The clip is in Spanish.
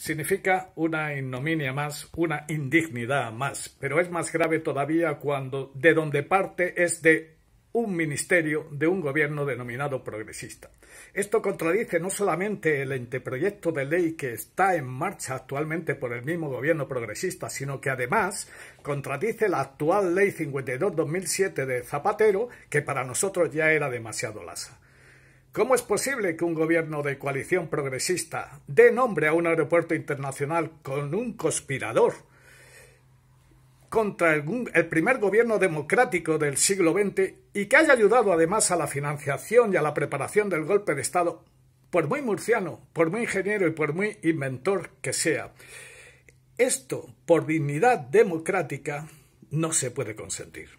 significa una ignominia más, una indignidad más, pero es más grave todavía cuando de donde parte es de un ministerio de un gobierno denominado progresista. Esto contradice no solamente el enteproyecto de ley que está en marcha actualmente por el mismo gobierno progresista, sino que además contradice la actual ley 52-2007 de Zapatero, que para nosotros ya era demasiado lasa. ¿Cómo es posible que un gobierno de coalición progresista dé nombre a un aeropuerto internacional con un conspirador contra el, primer gobierno democrático del siglo XX y que haya ayudado además a la financiación y a la preparación del golpe de Estado, por muy murciano, por muy ingeniero y por muy inventor que sea? Esto, por dignidad democrática, no se puede consentir.